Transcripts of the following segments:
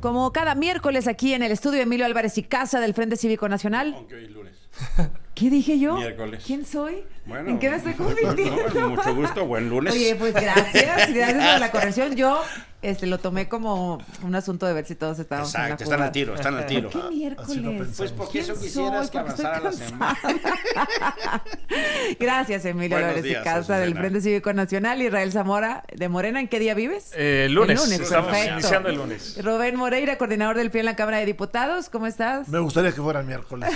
Como cada miércoles aquí en el estudio Emilio Álvarez y Casa del Frente Cívico Nacional. Aunque hoy lunes. ¿Qué dije yo? Miércoles. ¿Quién soy? Bueno, ¿En qué me estoy convirtiendo? mucho gusto, buen lunes. Oye, pues gracias, gracias por la corrección. Yo este, lo tomé como un asunto de ver si todos estábamos Exacto, en la están al tiro, están al tiro. Pues, ¿Por qué miércoles? pues porque eso quisieras que avanzara la semana. Gracias, Emilio Buenos López Casa del Frente Cívico Nacional. Israel Zamora, de Morena, ¿en qué día vives? Eh, lunes. El lunes, Estamos iniciando el lunes. Rubén Moreira, coordinador del PIE en la Cámara de Diputados, ¿cómo estás? Me gustaría que fuera el miércoles.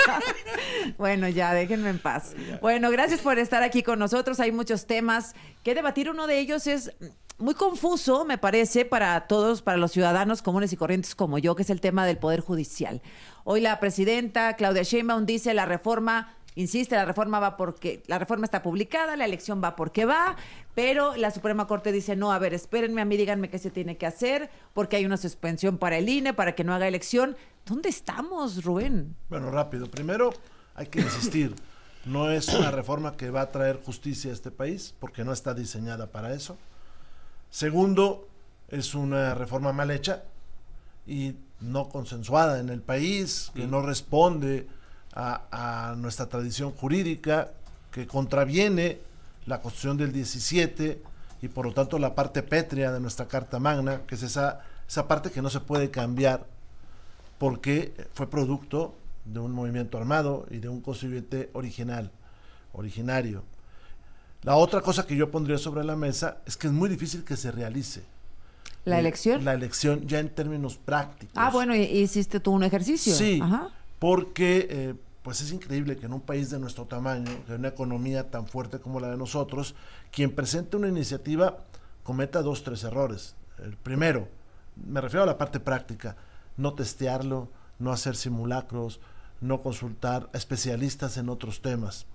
bueno, ya, déjenme en paz. Bueno, gracias por estar aquí con nosotros. Hay muchos temas que debatir. Uno de ellos es muy confuso, me parece, para todos, para los ciudadanos comunes y corrientes como yo, que es el tema del Poder Judicial. Hoy la presidenta Claudia Sheinbaum dice la reforma insiste, la reforma va porque la reforma está publicada, la elección va porque va, pero la Suprema Corte dice, "No, a ver, espérenme a mí, díganme qué se tiene que hacer porque hay una suspensión para el INE para que no haga elección." ¿Dónde estamos, Rubén? Bueno, rápido. Primero hay que insistir, no es una reforma que va a traer justicia a este país porque no está diseñada para eso. Segundo, es una reforma mal hecha y no consensuada en el país, que no responde a, nuestra tradición jurídica, que contraviene la Constitución del 17 y por lo tanto la parte pétrea de nuestra Carta Magna, que es esa, esa parte que no se puede cambiar porque fue producto de un movimiento armado y de un constituyente original, originario. La otra cosa que yo pondría sobre la mesa es que es muy difícil que se realice. ¿La elección? La elección ya en términos prácticos. Ah, bueno, hiciste tú un ejercicio. Sí, porque eh, pues es increíble que en un país de nuestro tamaño, de una economía tan fuerte como la de nosotros, quien presente una iniciativa cometa dos, tres errores. El primero, me refiero a la parte práctica, no testearlo, no hacer simulacros, no consultar especialistas en otros temas.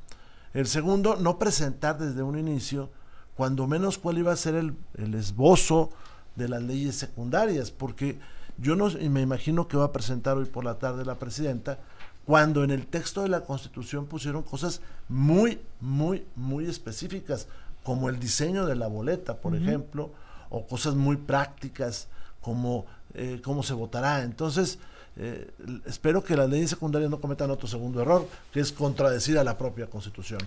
El segundo, no presentar desde un inicio, cuando menos cuál iba a ser el, esbozo de las leyes secundarias, porque yo no, me imagino que va a presentar hoy por la tarde la presidenta, cuando en el texto de la Constitución pusieron cosas muy, muy, muy específicas, como el diseño de la boleta, por ejemplo, o cosas muy prácticas, como eh, cómo se votará. Entonces, eh, espero que las leyes secundarias no cometan otro segundo error, que es contradecir a la propia Constitución.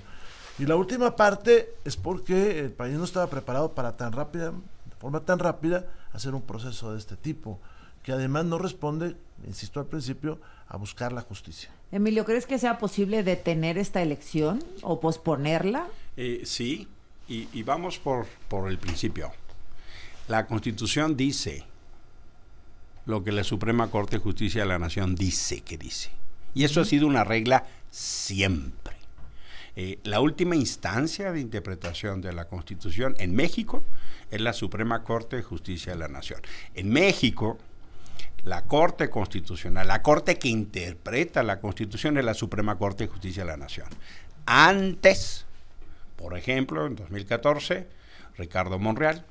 Y la última parte es porque el país no estaba preparado para tan rápida, de forma tan rápida, hacer un proceso de este tipo, que además no responde, insisto al principio, a buscar la justicia. Emilio, ¿crees que sea posible detener esta elección o posponerla? Eh, sí, y, y, vamos por, por el principio. La Constitución dice lo que la Suprema Corte de Justicia de la Nación dice que dice. Y eso ha sido una regla siempre. Eh, la última instancia de interpretación de la Constitución en México es la Suprema Corte de Justicia de la Nación. En México, la Corte Constitucional, la Corte que interpreta la Constitución es la Suprema Corte de Justicia de la Nación. Antes, por ejemplo, en 2014, Ricardo Monreal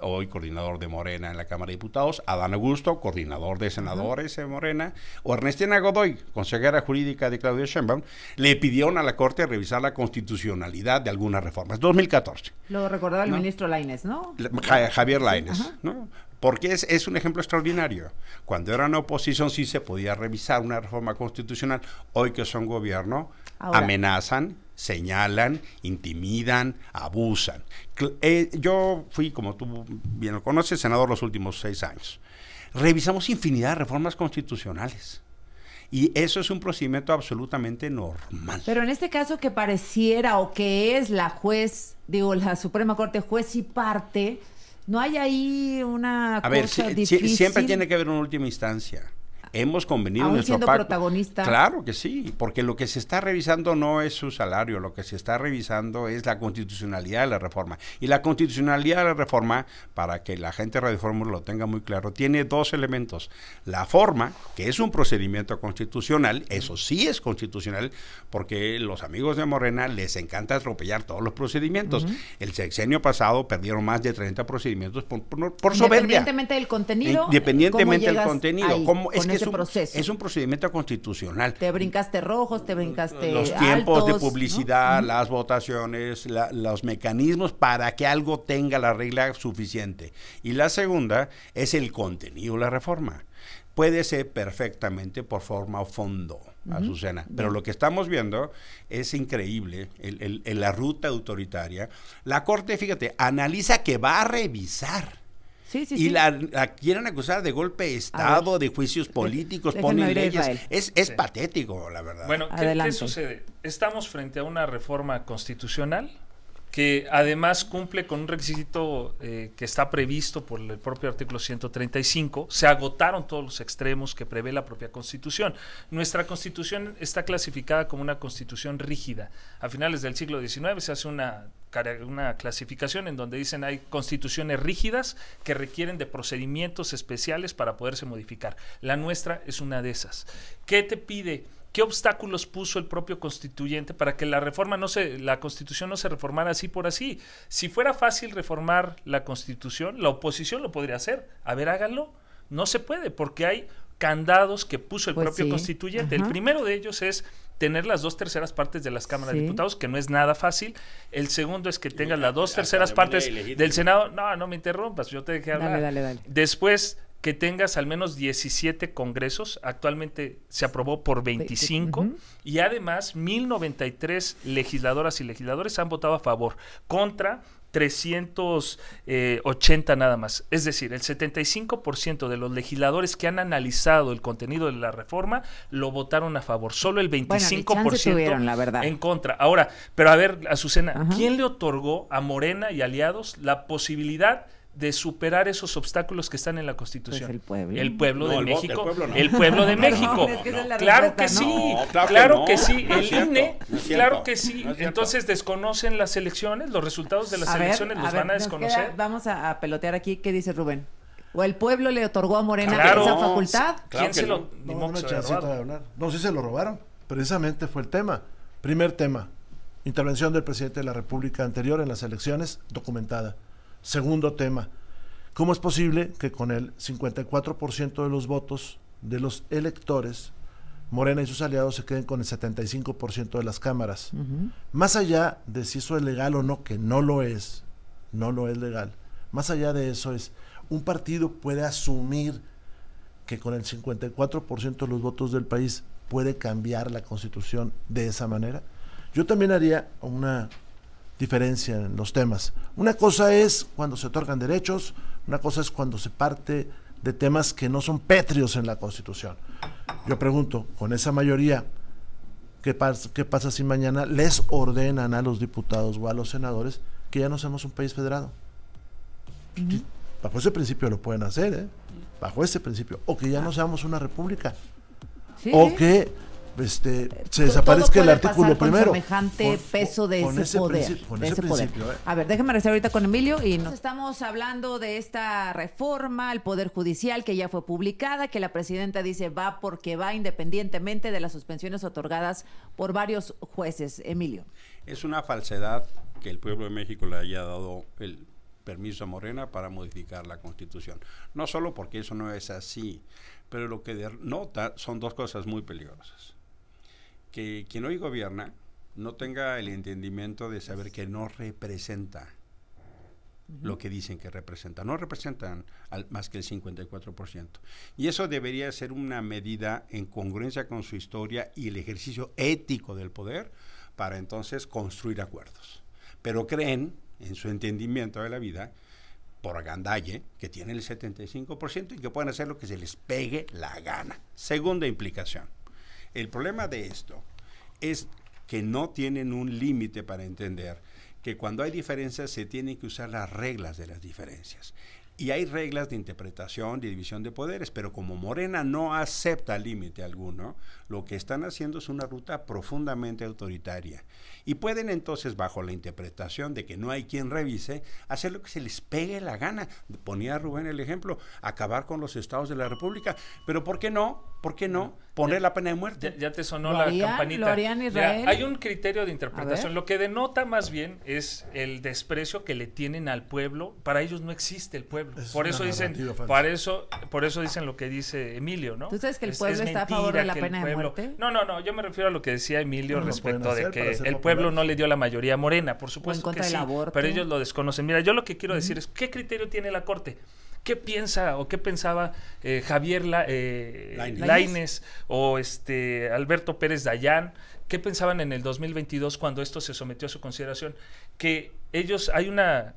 hoy coordinador de Morena en la Cámara de Diputados, Adán Augusto, coordinador de senadores de Morena, o Ernestina Godoy, consejera jurídica de Claudia Sheinbaum, le pidieron a la Corte revisar la constitucionalidad de algunas reformas. 2014. Lo recordaba el ministro Laines, ¿no? Javier Laines, ¿no? Porque es, un ejemplo extraordinario. Cuando era eran oposición sí se podía revisar una reforma constitucional. Hoy que son gobierno, amenazan, señalan, intimidan, abusan. Eh, yo fui, como tú bien lo conoces, senador los últimos seis años. Revisamos infinidad de reformas constitucionales. Y eso es un procedimiento absolutamente normal. Pero en este caso que pareciera o que es la juez, digo, la Suprema Corte juez y parte, no hay ahí una... A cosa ver, siempre tiene que haber una última instancia hemos convenido en nuestro siendo protagonista. Claro que sí, porque lo que se está revisando no es su salario, lo que se está revisando es la constitucionalidad de la reforma. Y la constitucionalidad de la reforma, para que la gente de lo tenga muy claro, tiene dos elementos. La forma, que es un procedimiento constitucional, eso sí es constitucional, porque los amigos de Morena les encanta atropellar todos los procedimientos. El sexenio pasado perdieron más de 30 procedimientos por, por, soberbia. Independientemente del contenido. Independientemente del contenido. ¿Cómo, es que proceso. Es un procedimiento constitucional. Te brincaste rojos, te brincaste. Los tiempos de publicidad, las votaciones, los mecanismos para que algo tenga la regla suficiente. Y la segunda es el contenido, de la reforma puede ser perfectamente por forma o fondo, Azucena. Pero lo que estamos viendo es increíble, en la ruta autoritaria. La Corte, fíjate, analiza que va a revisar y La, quieren acusar de golpe de Estado, de juicios políticos, ponen leyes. Es, es patético, la verdad. Bueno, ¿qué, sucede? Estamos frente a una reforma constitucional que además cumple con un requisito eh, que está previsto por el propio artículo 135. Se agotaron todos los extremos que prevé la propia Constitución. Nuestra Constitución está clasificada como una Constitución rígida. A finales del siglo XIX se hace una una clasificación en donde dicen hay constituciones rígidas que requieren de procedimientos especiales para poderse modificar. La nuestra es una de esas. ¿Qué te pide ¿Qué obstáculos puso el propio constituyente para que la reforma no se, la constitución no se reformara así por así? Si fuera fácil reformar la constitución, la oposición lo podría hacer. A ver, háganlo. No se puede, porque hay candados que puso el pues propio constituyente. El primero de ellos es tener las dos terceras partes de las cámaras de diputados, que no es nada fácil. El segundo es que tengas las dos terceras partes del Senado. No, no me interrumpas, yo te dejé hablar. Dale, dale, dale. Después, que tengas al menos 17 congresos, actualmente se aprobó por 25, y además 1093 legisladoras y legisladores han votado a favor, contra 380 eh, nada más. Es decir, el 75% de los legisladores que han analizado el contenido de la reforma lo votaron a favor. Solo el 25% la verdad. en contra. Ahora, pero a ver, Azucena, ¿quién le otorgó a Morena y aliados la posibilidad de de superar esos obstáculos que están en la pues, Constitución. el pueblo. de México. El pueblo, de México. claro que sí. claro, que, sí. El INE. claro que sí. Entonces desconocen las elecciones, los resultados de las elecciones los van a desconocer. vamos a, pelotear aquí. ¿Qué dice Rubén? ¿O el pueblo le otorgó a Morena esa facultad? ¿Quién se lo no, no, sí se lo robaron. Precisamente fue el tema. Primer tema. Intervención del presidente de la República anterior en las elecciones, documentada. Segundo tema, ¿cómo es posible que con el 54% de los votos de los electores, Morena y sus aliados se queden con el 75% de las cámaras? Más allá de si eso es legal o no, que no lo es, no lo es legal. Más allá de eso es, un partido puede asumir que con el 54% de los votos del país puede cambiar la constitución de esa manera. Yo también haría una diferencia en los temas. Una cosa es cuando se otorgan derechos, una cosa es cuando se parte de temas que no son pétreos en la Constitución. Yo pregunto, con esa mayoría, ¿qué, ¿qué pasa si mañana les ordenan a los diputados o a los senadores que ya no seamos un país federado? Bajo ese principio lo pueden hacer, ¿eh? Bajo ese principio. O que ya no seamos una república. O que este, eh, se desaparezca el artículo primero. semejante peso de ese, poder, eh. A ver, déjeme regresar ahorita con Emilio y nos estamos hablando de esta reforma al poder judicial que ya fue publicada, que la presidenta dice va porque va independientemente de las suspensiones otorgadas por varios jueces. Emilio. Es una falsedad que el pueblo de México le haya dado el permiso a Morena para modificar la Constitución. No solo porque eso no es así, pero lo que denota son dos cosas muy peligrosas que quien hoy gobierna no tenga el entendimiento de saber que no representa lo que dicen que representa. No representan al, más que el 54%. Y eso debería ser una medida en congruencia con su historia y el ejercicio ético del poder para entonces construir acuerdos. Pero creen, en su entendimiento de la vida, por agandalle, que tienen el 75% y que pueden hacer lo que se les pegue la gana. Segunda implicación. El problema de esto es que no tienen un límite para entender que cuando hay diferencias se tienen que usar las reglas de las diferencias. Y hay reglas de interpretación, de división de poderes, pero como Morena no acepta límite alguno, lo que están haciendo es una ruta profundamente autoritaria. Y pueden entonces, bajo la interpretación de que no hay quien revise, hacer lo que se les pegue la gana. Ponía Rubén el ejemplo, acabar con los estados de la República, pero ¿por qué no? ¿por qué no poner la pena de muerte? Ya, te sonó la campanita. Israel. hay un criterio de interpretación. Lo que denota más bien es el desprecio que le tienen al pueblo. Para ellos no existe el pueblo. por eso dicen, por eso, por eso dicen lo que dice Emilio, ¿no? ¿Tú sabes que el pueblo está a favor de la pena de muerte? No, no, no. Yo me refiero a lo que decía Emilio respecto de que el pueblo no le dio la mayoría morena, por supuesto. que sí, Pero ellos lo desconocen. Mira, yo lo que quiero decir es qué criterio tiene la corte. ¿Qué piensa o qué pensaba eh, Javier eh, Laines Lainez. o este Alberto Pérez Dayán? ¿Qué pensaban en el 2022 cuando esto se sometió a su consideración? Que ellos, hay una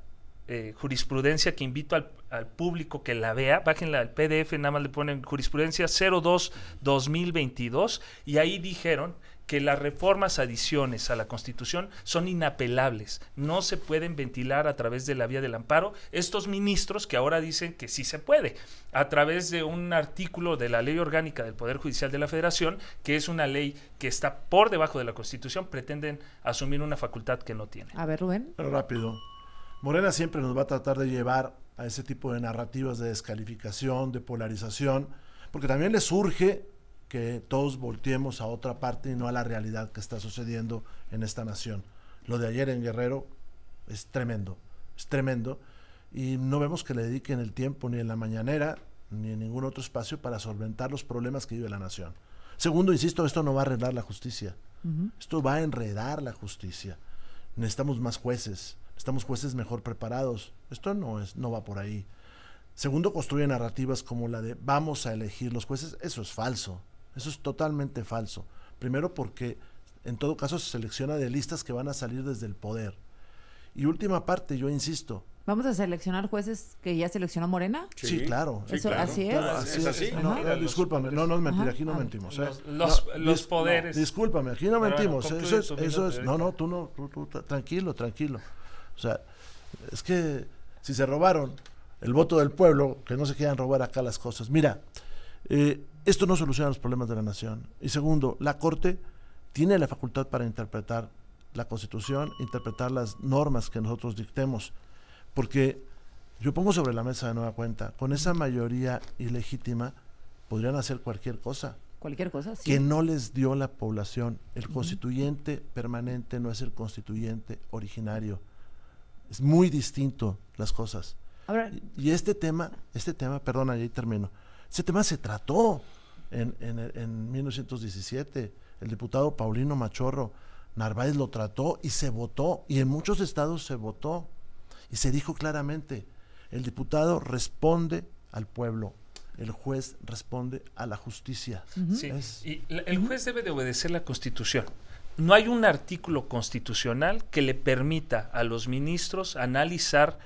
eh, jurisprudencia que invito al, al, público que la vea, bájenla al PDF, nada más le ponen jurisprudencia 02-2022 y ahí dijeron que las reformas adiciones a la Constitución son inapelables, no se pueden ventilar a través de la vía del amparo estos ministros que ahora dicen que sí se puede, a través de un artículo de la Ley Orgánica del Poder Judicial de la Federación, que es una ley que está por debajo de la Constitución, pretenden asumir una facultad que no tienen. A ver, Rubén. Rápido. Morena siempre nos va a tratar de llevar a ese tipo de narrativas de descalificación, de polarización, porque también le surge que todos volteemos a otra parte y no a la realidad que está sucediendo en esta nación. Lo de ayer en Guerrero es tremendo, es tremendo. Y no vemos que le dediquen el tiempo ni en la mañanera ni en ningún otro espacio para solventar los problemas que vive la nación. Segundo, insisto, esto no va a arreglar la justicia. Esto va a enredar la justicia. Necesitamos más jueces, estamos jueces mejor preparados. Esto no, es, no va por ahí. Segundo, construye narrativas como la de vamos a elegir los jueces. Eso es falso. Eso es totalmente falso. Primero porque en todo caso se selecciona de listas que van a salir desde el poder. Y última parte, yo insisto. ¿Vamos a seleccionar jueces que ya seleccionó Morena? Sí, claro. Eso, Así es. así No, eh, discúlpame, no, no es mentira, aquí no mentimos. ¿eh? Los, poderes. discúlpame, aquí no mentimos. eso es, no, no, tú no, tranquilo, tranquilo. O sea, es que si se robaron el voto del pueblo, que no se quieran robar acá las cosas. Mira, eh, esto no soluciona los problemas de la nación. Y segundo, la Corte tiene la facultad para interpretar la Constitución, interpretar las normas que nosotros dictemos. Porque yo pongo sobre la mesa de nueva cuenta, con esa mayoría ilegítima podrían hacer cualquier cosa. Cualquier cosa, sí. Que no les dio la población. El constituyente permanente no es el constituyente originario. Es muy distinto las cosas. y, este tema, este tema, perdona, ahí termino. Ese tema se trató en, 1917. El diputado Paulino Machorro Narváez lo trató y se votó, y en muchos estados se votó, y se dijo claramente, el diputado responde al pueblo, el juez responde a la justicia. y el juez debe de obedecer la Constitución. No hay un artículo constitucional que le permita a los ministros analizar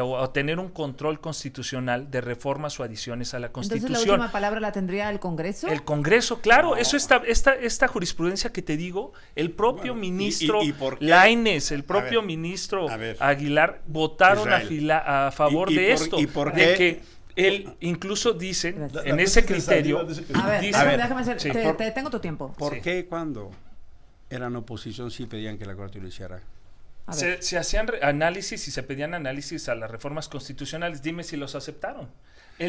o tener un control constitucional de reformas o adiciones a la Constitución. Entonces la última palabra la tendría el Congreso. El Congreso, claro, eso está esta esta jurisprudencia que te digo, el propio ministro y, Laines, el propio ministro Aguilar votaron a, favor de esto, y por que él incluso dice en ese criterio. a ver, déjame hacer, te, tengo tu tiempo. ¿Por qué cuando eran oposición sí pedían que la Corte lo hiciera? Se, hacían análisis y se pedían análisis a las reformas constitucionales. Dime si los aceptaron.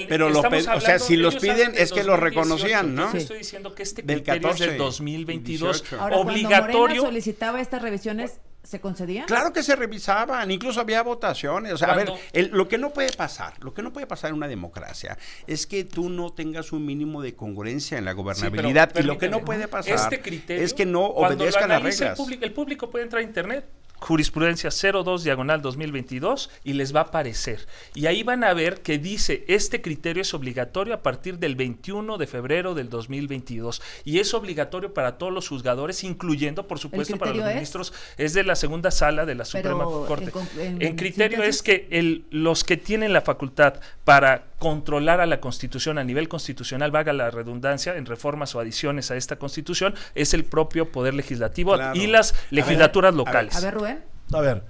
pero o si los piden es que los reconocían, ¿no? Estoy diciendo que este del 14, 2022 obligatorio. solicitaba estas revisiones se concedían? Claro que se revisaban, incluso había votaciones. O sea, a ver, lo que no puede pasar, lo que no puede pasar en una democracia es que tú no tengas un mínimo de congruencia en la gobernabilidad. y lo que no puede pasar este es que no obedezcan a reglas. el público puede entrar a Internet jurisprudencia 02 diagonal 2022 y les va a aparecer. Y ahí van a ver que dice, este criterio es obligatorio a partir del 21 de febrero del 2022 y es obligatorio para todos los juzgadores, incluyendo, por supuesto, para los ministros. Es? de la segunda sala de la Suprema Corte. En, criterio es que el, los que tienen la facultad para controlar a la Constitución a nivel constitucional, vaga la redundancia, en reformas o adiciones a esta Constitución, es el propio Poder Legislativo y las legislaturas locales. A ver, Rubén. A ver,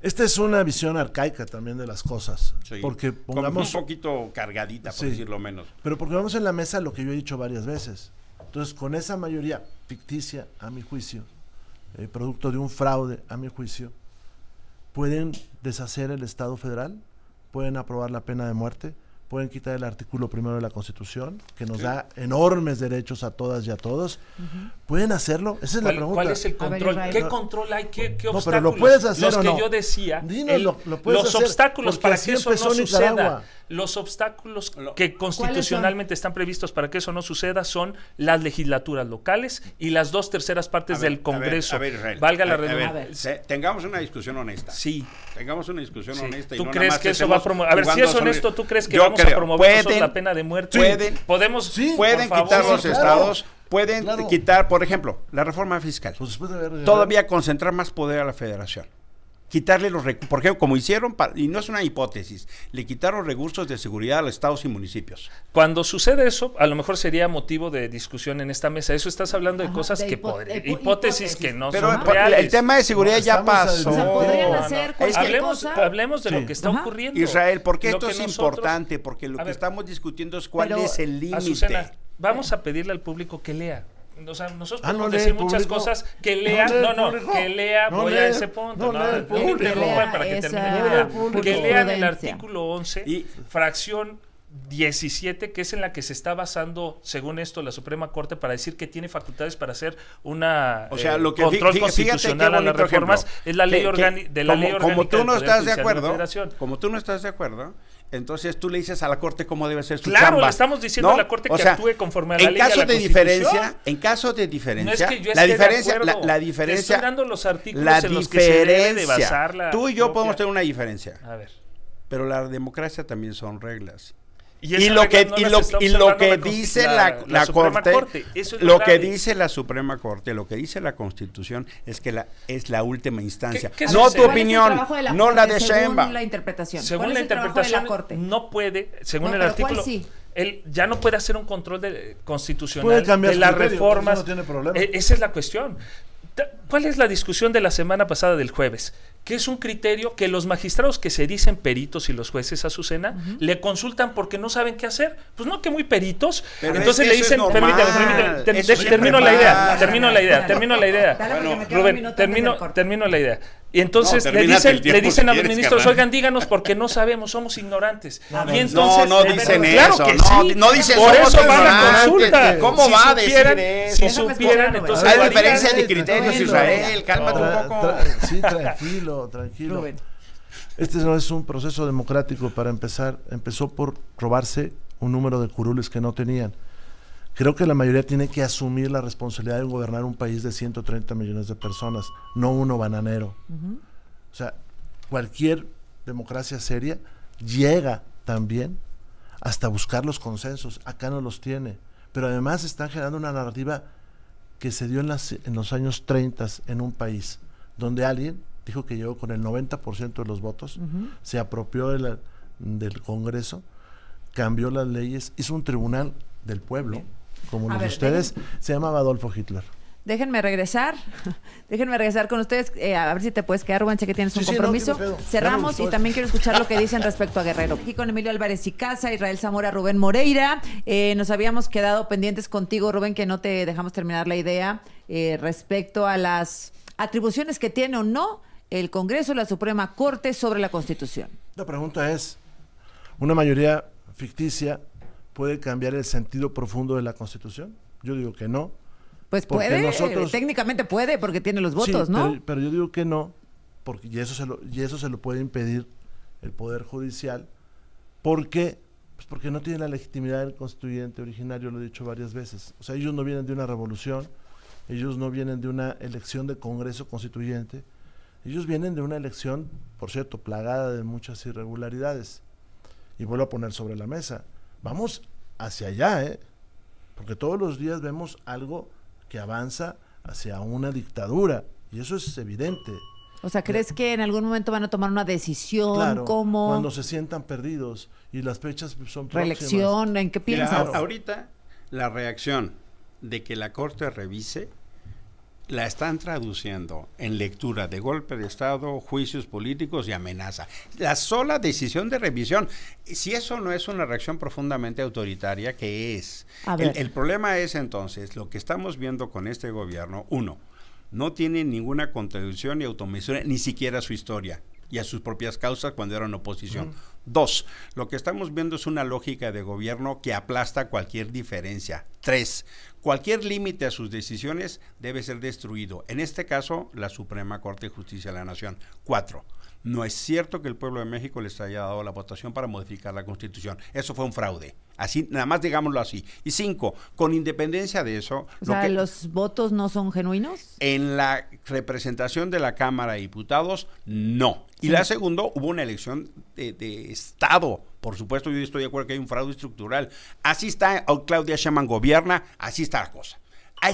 esta es una visión arcaica también de las cosas. Porque pongamos. un poquito cargadita, por decirlo menos. Pero porque vamos en la mesa lo que yo he dicho varias veces. Entonces, con esa mayoría ficticia, a mi juicio, eh, producto de un fraude, a mi juicio, pueden deshacer el Estado federal, pueden aprobar la pena de muerte, pueden quitar el artículo primero de la Constitución, que nos da enormes derechos a todas y a todos. ¿Pueden hacerlo? Esa es la pregunta. ¿Cuál es el control? ¿Qué control hay? ¿Qué, qué no, Pero lo puedes hacer Los o no? que yo decía. los obstáculos para que eso no suceda. Los obstáculos que constitucionalmente están previstos para que eso no suceda son las legislaturas locales y las dos terceras partes del Congreso. A ver, a ver, Valga la redundancia. Tengamos una discusión honesta. Sí. Tengamos una discusión honesta. Y ¿Tú crees que eso va a promover? A ver, si es honesto, ¿tú crees que vamos a promover la pena de muerte? Pueden, podemos, pueden quitar los estados pueden quitar, por ejemplo, la reforma fiscal. Pues Todavía concentrar más poder a la federación quitarle los recursos, ejemplo, como hicieron, y no es una hipótesis, le quitaron recursos de seguridad a los estados y municipios. Cuando sucede eso, a lo mejor sería motivo de discusión en esta mesa. Eso estás hablando de cosas que podrían, hipótesis, que no son el, reales. el tema de seguridad ya pasó. hablemos, de lo que está ocurriendo. Israel, porque esto es importante, porque lo que estamos discutiendo es cuál es el límite. Vamos a pedirle al público que lea o sea, nosotros ah, podemos decir muchas cosas que lean no, no, que ese punto, no, lean el artículo 11, fracción 17, que es en la que se está basando, según esto, la Suprema Corte para decir que tiene facultades para hacer una o eh, sea, lo que control constitucional a las reformas es la ley de la como, ley orgánica como tú no estás de acuerdo, como tú no estás de acuerdo, entonces tú le dices a la Corte cómo debe ser su claro, chamba. Claro, estamos diciendo a la Corte que actúe conforme a la en caso de diferencia, En caso de diferencia, es la, diferencia la, diferencia, dando los artículos la en los que se debe basar la Tú y yo podemos tener una diferencia. A ver. Pero la democracia también son reglas y, lo que, lo, que dice la, Corte, lo, que dice la Suprema Corte, lo que dice la Constitución es que la, es la última instancia. no tu opinión, no la de Según la interpretación. Según la interpretación, la Corte? no puede, según el artículo... Él ya no puede hacer un control de, constitucional de las reformas. E, esa es la cuestión. ¿Cuál es la discusión de la semana pasada del jueves? que es un criterio que los magistrados que se dicen peritos y los jueces a su cena le consultan porque no saben qué hacer. Pues no que muy peritos. Entonces le dicen, permítame, termino, la idea, termino la idea, termino la idea. Rubén, termino la idea. Y entonces le dicen, le dicen a los ministros, oigan, díganos porque no sabemos, somos ignorantes. No, y entonces, no, dicen eso, no, Por eso van a consulta. ¿Cómo si va a decir eso? Si supieran, entonces... Hay diferencia de criterios, Israel, cálmate un poco. sí, tranquilo, tranquilo. Este no es un proceso democrático para empezar. Empezó por robarse un número de curules que no tenían. Creo que la mayoría tiene que asumir la responsabilidad de gobernar un país de 130 millones de personas, no uno bananero. O sea, cualquier democracia seria llega también hasta buscar los consensos. Acá no los tiene. Pero además están generando una narrativa que se dio en, las, en los años 30 en un país, donde alguien dijo que llegó con el 90% de los votos, se apropió del Congreso, cambió las leyes, hizo un tribunal del pueblo como los de ustedes, se llamaba Adolfo Hitler. Déjenme regresar, déjenme regresar con ustedes, eh, a ver si te puedes quedar, sé que tienes un compromiso. Cerramos y también quiero escuchar lo que dicen respecto a Guerrero. Aquí con Emilio Álvarez y Casa, Israel Zamora, Rubén Moreira. Eh, nos habíamos quedado pendientes contigo, Rubén, que no te dejamos terminar la idea eh, respecto a las atribuciones que tiene o no el Congreso la Suprema Corte sobre la Constitución. La pregunta es, una mayoría ficticia puede cambiar el sentido profundo de la Constitución? Yo digo que no. Pues puede, técnicamente puede porque tiene los votos, ¿no? Pero, yo digo que no, porque y eso se lo, y eso se lo puede impedir el Poder Judicial, porque pues porque no tiene la legitimidad del constituyente originario, lo he dicho varias veces. O sea, ellos no vienen de una revolución, ellos no vienen de una elección de Congreso Constituyente, ellos vienen de una elección, por cierto, plagada de muchas irregularidades. Y vuelvo a poner sobre la mesa, vamos hacia allá, ¿eh? Porque todos los días vemos algo que avanza hacia una dictadura y eso es evidente. O sea, ¿crees que en algún momento van a tomar una decisión? Claro, Cuando se sientan perdidos y las fechas son ¿Reelección? Próximas. ¿En qué piensas? ahorita la reacción de que la Corte revise la están traduciendo en lectura de golpe de Estado, juicios políticos y amenaza. La sola decisión de revisión, si eso no es una reacción profundamente autoritaria, que es? El, problema es entonces lo que estamos viendo con este gobierno, uno, no tiene ninguna contradicción ni automisión, ni siquiera su historia y a sus propias causas cuando eran oposición. Dos, lo que estamos viendo es una lógica de gobierno que aplasta cualquier diferencia. Tres, cualquier límite a sus decisiones debe ser destruido. En este caso, la Suprema Corte de Justicia de la Nación. Cuatro, no es cierto que el pueblo de México les haya dado la votación para modificar la constitución. Eso fue un fraude. Así, nada más digámoslo así. Y cinco, con independencia de eso. O sea, que, ¿los votos no son genuinos? En la representación de la Cámara de Diputados, no. Y la segunda, hubo una elección de, Estado. Por supuesto, yo estoy de acuerdo que hay un fraude estructural. Así está, Claudia Shaman gobierna, así está la cosa. Ah,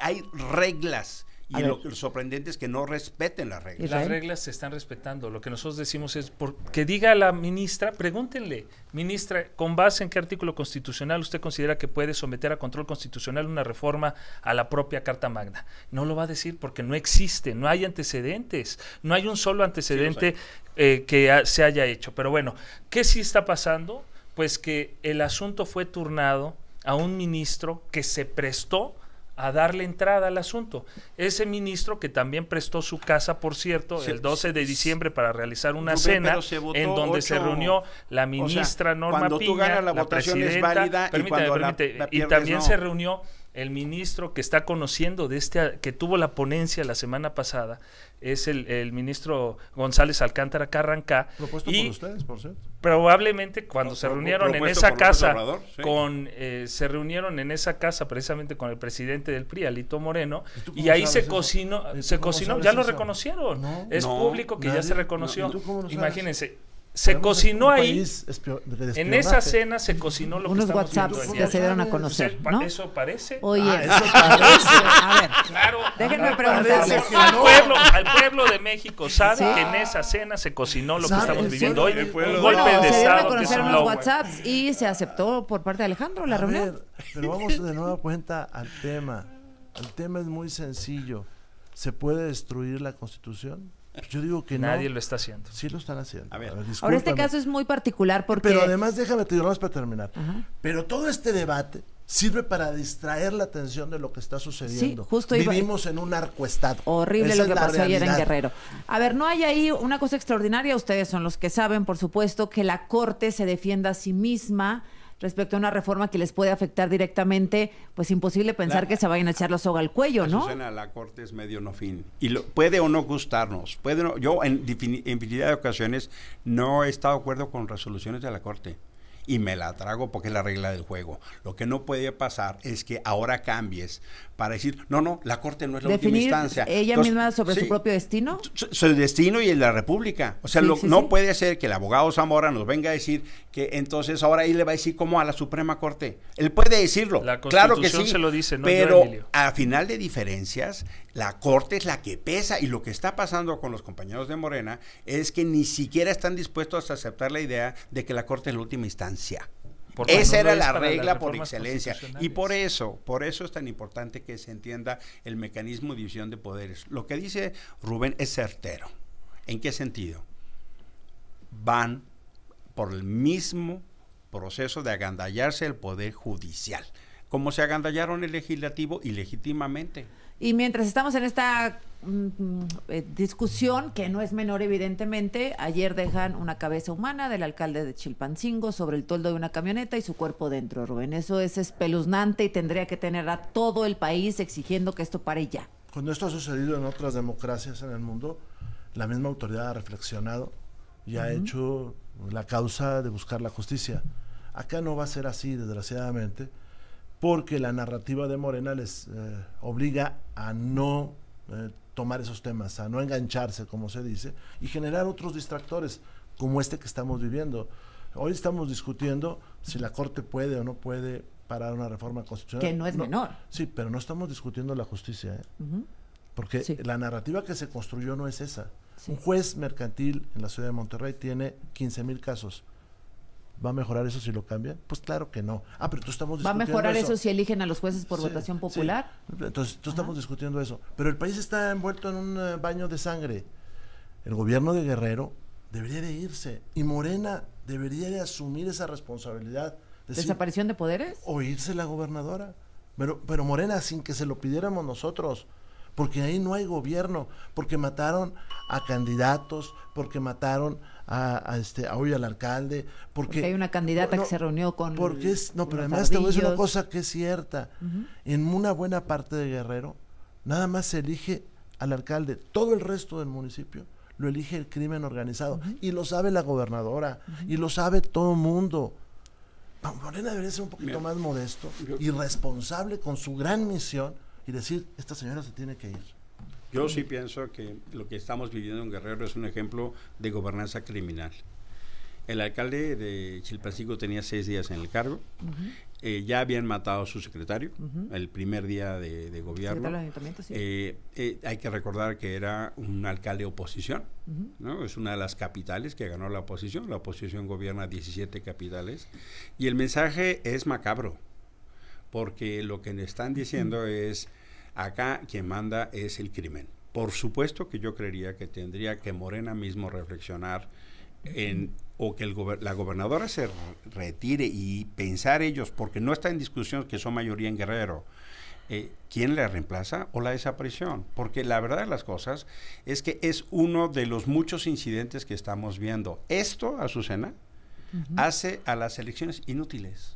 hay reglas y lo, sorprendente es que no respeten las reglas. Las reglas se están respetando. Lo que nosotros decimos es, que diga la ministra, pregúntenle, ministra, ¿con base en qué artículo constitucional usted considera que puede someter a control constitucional una reforma a la propia Carta Magna? No lo va a decir porque no existe, no hay antecedentes, no hay un solo antecedente eh, que se haya hecho. Pero bueno, ¿qué sí está pasando? Pues que el asunto fue turnado a un ministro que se prestó a darle entrada al asunto. Ese ministro que también prestó su casa, por cierto, el 12 de diciembre para realizar una cena en donde se reunió la ministra Norma cuando tú la, votación es válida y, también se reunió el ministro que está conociendo de este, que tuvo la ponencia la semana pasada, es el, ministro González Alcántara Carrancá. Propuesto por ustedes, por cierto. Probablemente cuando se reunieron en esa casa, con, eh, se reunieron en esa casa precisamente con el presidente del PRI, Alito Moreno, y, ahí se cocinó, se cocinó, ya lo reconocieron. es público que ya se reconoció. Imagínense, se cocinó ahí. En esa cena se cocinó lo que estamos WhatsApps que se dieron a conocer. ¿no? Eso parece. Oye, ah, eso parece. A ver, claro, déjenme ah, preguntarles. Al pueblo, de México sabe que en esa cena se cocinó lo que estamos viviendo hoy. Un golpe de se dieron a conocer WhatsApps y se aceptó por parte de Alejandro la reunión. pero vamos de nueva cuenta al tema. El tema es muy sencillo. ¿Se puede destruir la Constitución? Pues yo digo que Nadie lo está haciendo. Sí lo están haciendo. A ver, Ahora este caso es muy particular porque... Pero además déjame, te digo para terminar. Pero todo este debate sirve para distraer la atención de lo que está sucediendo. justo Vivimos en un arcoestado Horrible lo que pasó ayer en Guerrero. A ver, no hay ahí una cosa extraordinaria. Ustedes son los que saben, por supuesto, que la Corte se defienda a sí misma respecto a una reforma que les puede afectar directamente, pues imposible pensar que se vayan a echar la soga al cuello, ¿no? la corte es medio no fin. Y lo, puede o no gustarnos. Puede no, yo en infinidad de ocasiones no he estado de acuerdo con resoluciones de la corte y me la trago porque es la regla del juego. Lo que no puede pasar es que ahora cambies para decir, no, no, la Corte no es la última instancia. Ella misma sobre su propio destino. Su, destino y el la República. O sea, no puede ser que el abogado Zamora nos venga a decir que entonces ahora él le va a decir como a la Suprema Corte. Él puede decirlo. claro que sí, se lo dice, ¿no? Pero a final de diferencias, la Corte es la que pesa y lo que está pasando con los compañeros de Morena es que ni siquiera están dispuestos a aceptar la idea de que la Corte es la última instancia. Esa era la regla por excelencia. Y por eso, por eso es tan importante que se entienda el mecanismo de división de poderes. Lo que dice Rubén es certero. ¿En qué sentido? Van por el mismo proceso de agandallarse el poder judicial, como se agandallaron el legislativo ilegítimamente. Y mientras estamos en esta mm, eh, discusión, que no es menor evidentemente, ayer dejan una cabeza humana del alcalde de Chilpancingo sobre el toldo de una camioneta y su cuerpo dentro, Rubén. Eso es espeluznante y tendría que tener a todo el país exigiendo que esto pare ya. Cuando esto ha sucedido en otras democracias en el mundo, la misma autoridad ha reflexionado y ha hecho la causa de buscar la justicia. Acá no va a ser así, desgraciadamente porque la narrativa de Morena les eh, obliga a no eh, tomar esos temas, a no engancharse, como se dice, y generar otros distractores, como este que estamos viviendo. Hoy estamos discutiendo si la Corte puede o no puede parar una reforma constitucional. Que no es menor. Sí, pero no estamos discutiendo la justicia, ¿eh? porque la narrativa que se construyó no es esa. Un juez mercantil en la ciudad de Monterrey tiene 15 mil casos. ¿Va a mejorar eso si lo cambian? Pues claro que no. Ah, pero tú estamos discutiendo. ¿Va a mejorar eso, si eligen a los jueces por votación popular? Entonces, tú estamos discutiendo eso. Pero el país está envuelto en un eh, baño de sangre. El gobierno de Guerrero debería de irse. Y Morena debería de asumir esa responsabilidad. de ¿Desaparición de poderes? O irse la gobernadora. Pero, pero Morena, sin que se lo pidiéramos nosotros porque ahí no hay gobierno, porque mataron a candidatos, porque mataron a, este, a hoy al alcalde. Porque, hay una candidata que se reunió con. Porque es, no, pero además ardillos. te una cosa que es cierta. En una buena parte de Guerrero, nada más se elige al alcalde, todo el resto del municipio lo elige el crimen organizado. Y lo sabe la gobernadora, y lo sabe todo el mundo. Morena debería ser un poquito más modesto y responsable con su gran misión y decir, esta señora se tiene que ir. Yo sí pienso que lo que estamos viviendo en Guerrero es un ejemplo de gobernanza criminal. El alcalde de Chilpancingo tenía seis días en el cargo. Eh, ya habían matado a su secretario el primer día de, gobierno. Eh, eh, hay que recordar que era un alcalde oposición. ¿no? Es una de las capitales que ganó la oposición. La oposición gobierna 17 capitales. Y el mensaje es macabro, porque lo que le están diciendo es Acá quien manda es el crimen. Por supuesto que yo creería que tendría que Morena mismo reflexionar en o que la gobernadora se retire y pensar ellos, porque no está en discusión que son mayoría en Guerrero, eh, quién la reemplaza o la desaparición. Porque la verdad de las cosas es que es uno de los muchos incidentes que estamos viendo. Esto, Azucena, hace a las elecciones inútiles.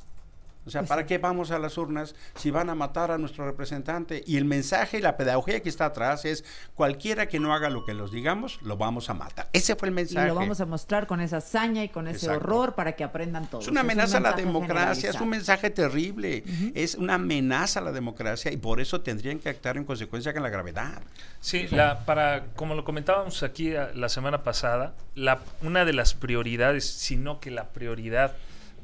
O sea, ¿para qué vamos a las urnas si van a matar a nuestro representante? Y el mensaje y la pedagogía que está atrás es cualquiera que no haga lo que los digamos, lo vamos a matar. Ese fue el mensaje. Y lo vamos a mostrar con esa hazaña y con ese horror para que aprendan todos. Es una amenaza a la democracia, es un mensaje terrible, es una amenaza a la democracia y por eso tendrían que actuar en consecuencia con la gravedad. Sí, La, para, como lo comentábamos aquí ah, la semana pasada, la, una de las prioridades, sino que la prioridad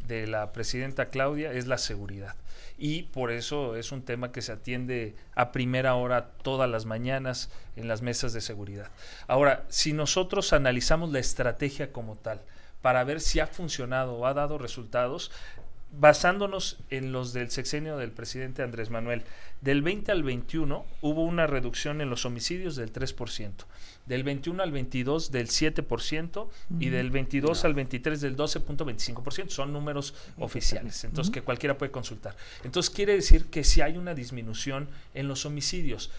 de la presidenta Claudia es la seguridad. Y por eso es un tema que se atiende a primera hora todas las mañanas en las mesas de seguridad. Ahora, si nosotros analizamos la estrategia como tal, para ver si ha funcionado o ha dado resultados, basándonos en los del sexenio del presidente Andrés Manuel, del 20 al 21 hubo una reducción en los homicidios del 3%, del 21 al 22 del 7% y del 22 al 23 del 12.25%, son números oficiales, entonces que cualquiera puede consultar. Entonces quiere decir que si hay una disminución en los homicidios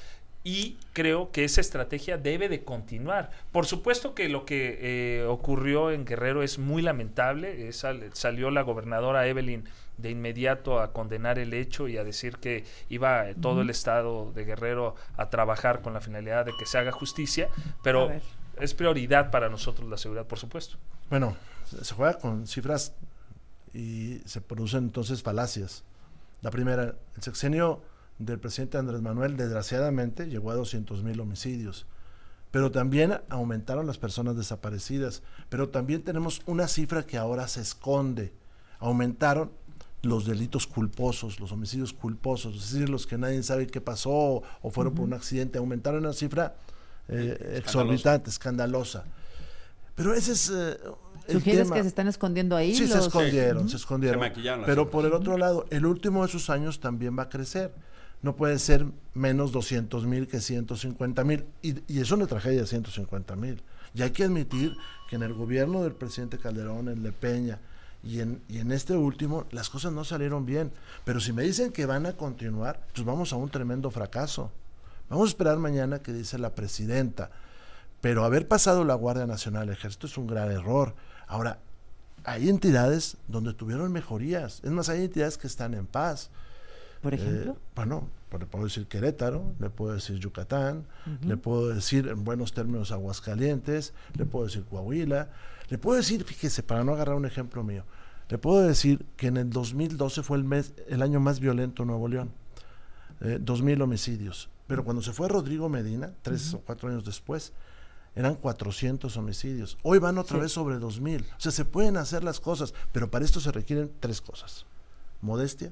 y creo que esa estrategia debe de continuar. Por supuesto que lo que eh, ocurrió en Guerrero es muy lamentable. Eh, salió la gobernadora Evelyn de inmediato a condenar el hecho y a decir que iba eh, todo el estado de Guerrero a trabajar con la finalidad de que se haga justicia, pero es prioridad para nosotros la seguridad, por supuesto. Bueno, se juega con cifras y se producen entonces falacias. La primera, el sexenio del presidente Andrés Manuel, desgraciadamente, llegó a 200 mil homicidios. Pero también aumentaron las personas desaparecidas. Pero también tenemos una cifra que ahora se esconde. Aumentaron los delitos culposos, los homicidios culposos, es decir, los que nadie sabe qué pasó o fueron por un accidente, aumentaron una cifra eh, exorbitante, escandalosa. Pero ese es eh, que se están escondiendo ahí? Sí, se escondieron, se escondieron. pero por el otro lado, el último de sus años también va a crecer no puede ser menos 200 mil que 150 mil. Y, eso es una tragedia 150 mil. Y hay que admitir que en el gobierno del presidente Calderón, en Le Peña y en, en este último, las cosas no salieron bien. Pero si me dicen que van a continuar, pues vamos a un tremendo fracaso. Vamos a esperar mañana que dice la presidenta. Pero haber pasado la Guardia Nacional Ejército es un gran error. Ahora, hay entidades donde tuvieron mejorías. Es más, hay entidades que están en paz. ¿Por eh, ejemplo? bueno, le puedo decir Querétaro, le puedo decir Yucatán, le puedo decir en buenos términos Aguascalientes, le puedo decir Coahuila, le puedo decir, fíjese, para no agarrar un ejemplo mío, le puedo decir que en el 2012 fue el, mes, el año más violento en Nuevo León, eh, dos mil homicidios, pero cuando se fue Rodrigo Medina, tres o cuatro años después, eran 400 homicidios. Hoy van otra vez sobre 2.000. O sea, se pueden hacer las cosas, pero para esto se requieren tres cosas. Modestia,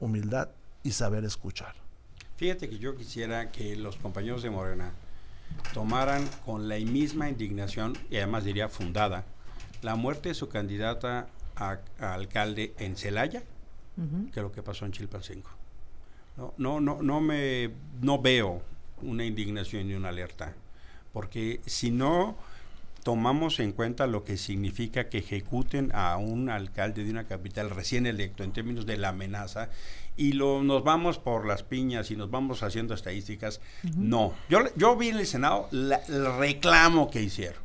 humildad y saber escuchar. Fíjate que yo quisiera que los compañeros de Morena tomaran con la misma indignación, y además diría fundada, la muerte de su candidata a, alcalde en Celaya, que lo que pasó en Chilpancingo. No, no, no, no me no veo una indignación ni una alerta. Porque si no, tomamos en cuenta lo que significa que ejecuten a un alcalde de una capital recién electo en términos de la amenaza y lo, nos vamos por las piñas y nos vamos haciendo estadísticas. No. Yo, yo vi en el Senado el reclamo que hicieron.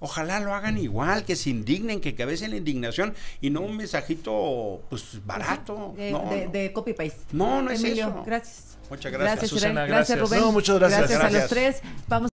Ojalá lo hagan igual, que se indignen, que cabecen la indignación y no un mensajito pues barato. De, no, copy paste. No, no es eso. Gracias. Muchas gracias. Gracias, Rubén. muchas gracias. gracias. a los tres. Vamos